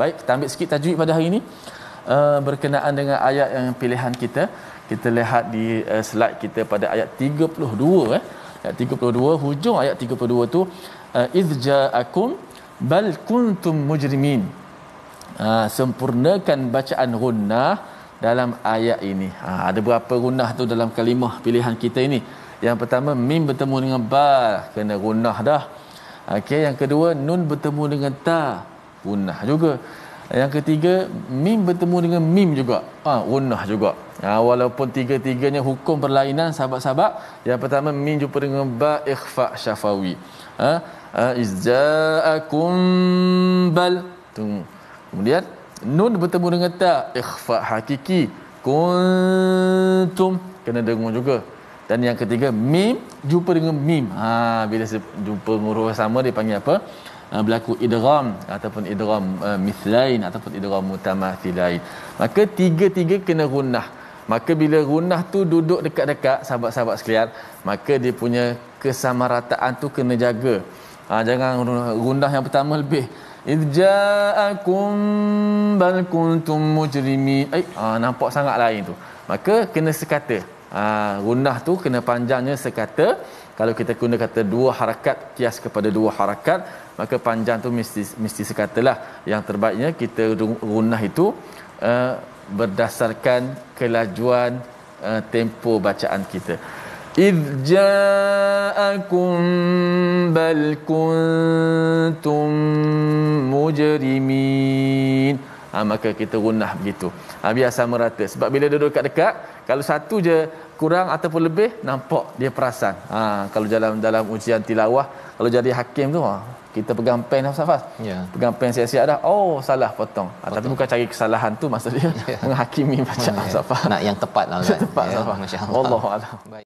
Baik, kita ambil sikit tajwid pada hari ini uh, berkenaan dengan ayat yang pilihan kita. Kita lihat di uh, slide kita pada ayat 32 eh. Ayat 32 hujung ayat 32 tu eh, iz ja'akum bal kuntum mujrimin. Ah, sempurnakan bacaan gunnah dalam ayat ini. Ha, ada berapa gunnah tu dalam kalimah pilihan kita ini? Yang pertama mim bertemu dengan ba kena gunnah dah. Okey yang kedua nun bertemu dengan ta unnah juga yang ketiga mim bertemu dengan mim juga ha, unnah juga ha, walaupun tiga-tiganya hukum berlainan sahabat-sahabat yang pertama mim jumpa dengan ba ikhfa syafawi ha, ha izaakum bal Tunggu. kemudian nun bertemu dengan ta ikhfa hakiki kuntum kena dengung juga dan yang ketiga mim jumpa dengan mim ha bila jumpa huruf sama dia panggil apa Eh, berlaku idgham ataupun idgham uh, mithlain ataupun idgham mutamathilain maka tiga-tiga kena gunnah maka bila gunnah tu duduk dekat-dekat sahabat-sahabat sekalian maka dia punya kesamarataan tu kena jaga ha, jangan gunnah yang pertama lebih idja'akum bal kuntum mujrimin eh, ai ah, ha, nampak sangat lain tu maka kena sekata Ah, runah tu kena panjangnya sekata kalau kita guna kata dua harakat kias kepada dua harakat maka panjang tu mesti mesti sekata lah. yang terbaiknya kita runah itu uh, berdasarkan kelajuan uh, tempo bacaan kita idja'akum bal kuntum mujrimin ha, maka kita runah begitu ha, biar sama sebab bila duduk dekat-dekat kalau satu je kurang ataupun lebih nampak dia perasan. Ha kalau dalam dalam ujian tilawah kalau jadi hakim tu ha kita pegang pen nafas-nafas. Ya. Yeah. Pegang pen siap-siap dah. Oh, salah potong. Ha, potong. tapi bukan cari kesalahan tu maksudnya yeah. menghakimi bacaan ya. nafas. Yeah. Nak yang tepat lah kan. tepat yeah. Allah Allahu a'lam. Baik.